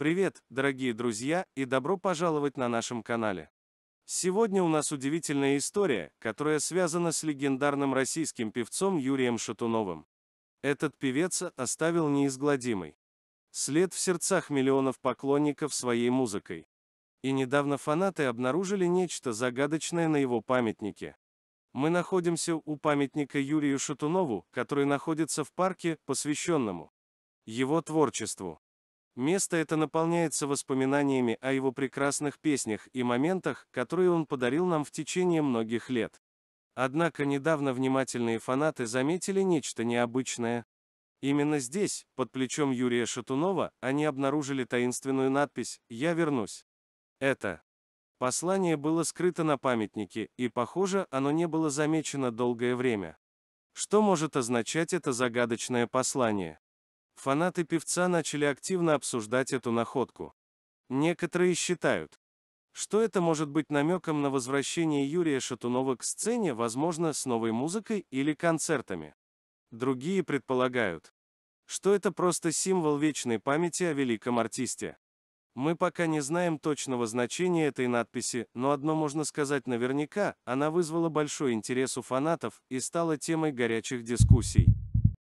Привет, дорогие друзья, и добро пожаловать на нашем канале. Сегодня у нас удивительная история, которая связана с легендарным российским певцом Юрием Шатуновым. Этот певец оставил неизгладимый след в сердцах миллионов поклонников своей музыкой. И недавно фанаты обнаружили нечто загадочное на его памятнике. Мы находимся у памятника Юрию Шатунову, который находится в парке, посвященному его творчеству. Место это наполняется воспоминаниями о его прекрасных песнях и моментах, которые он подарил нам в течение многих лет. Однако недавно внимательные фанаты заметили нечто необычное. Именно здесь, под плечом Юрия Шатунова, они обнаружили таинственную надпись «Я вернусь». Это послание было скрыто на памятнике, и, похоже, оно не было замечено долгое время. Что может означать это загадочное послание? Фанаты певца начали активно обсуждать эту находку. Некоторые считают, что это может быть намеком на возвращение Юрия Шатунова к сцене, возможно, с новой музыкой или концертами. Другие предполагают, что это просто символ вечной памяти о великом артисте. Мы пока не знаем точного значения этой надписи, но одно можно сказать наверняка, она вызвала большой интерес у фанатов и стала темой горячих дискуссий.